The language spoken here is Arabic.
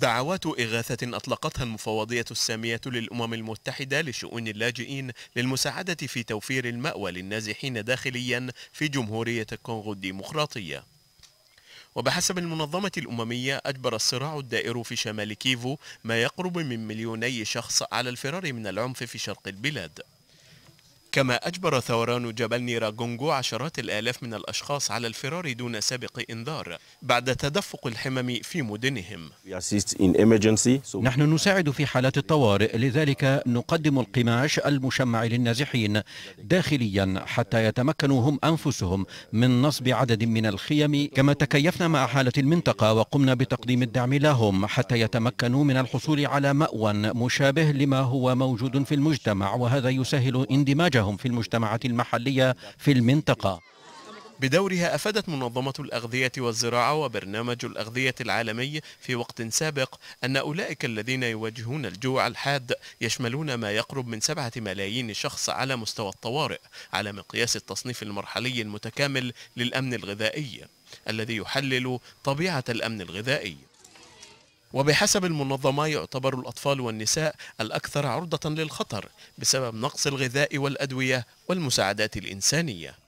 دعوات إغاثة أطلقتها المفوضية السامية للأمم المتحدة لشؤون اللاجئين للمساعدة في توفير المأوى للنازحين داخليا في جمهورية الكونغو الديمقراطية وبحسب المنظمة الأممية أجبر الصراع الدائر في شمال كيفو ما يقرب من مليوني شخص على الفرار من العنف في شرق البلاد كما أجبر ثوران جبل نيراغونغو عشرات الآلاف من الأشخاص على الفرار دون سابق إنذار بعد تدفق الحمم في مدنهم نحن نساعد في حالات الطوارئ لذلك نقدم القماش المشمع للنازحين داخليا حتى يتمكنوا هم أنفسهم من نصب عدد من الخيم كما تكيفنا مع حالة المنطقة وقمنا بتقديم الدعم لهم حتى يتمكنوا من الحصول على مأوى مشابه لما هو موجود في المجتمع وهذا يسهل اندماجهم لهم في المجتمعات المحلية في المنطقة بدورها أفادت منظمة الأغذية والزراعة وبرنامج الأغذية العالمي في وقت سابق أن أولئك الذين يواجهون الجوع الحاد يشملون ما يقرب من سبعة ملايين شخص على مستوى الطوارئ على مقياس التصنيف المرحلي المتكامل للأمن الغذائي الذي يحلل طبيعة الأمن الغذائي وبحسب المنظمة يعتبر الأطفال والنساء الأكثر عرضة للخطر بسبب نقص الغذاء والأدوية والمساعدات الإنسانية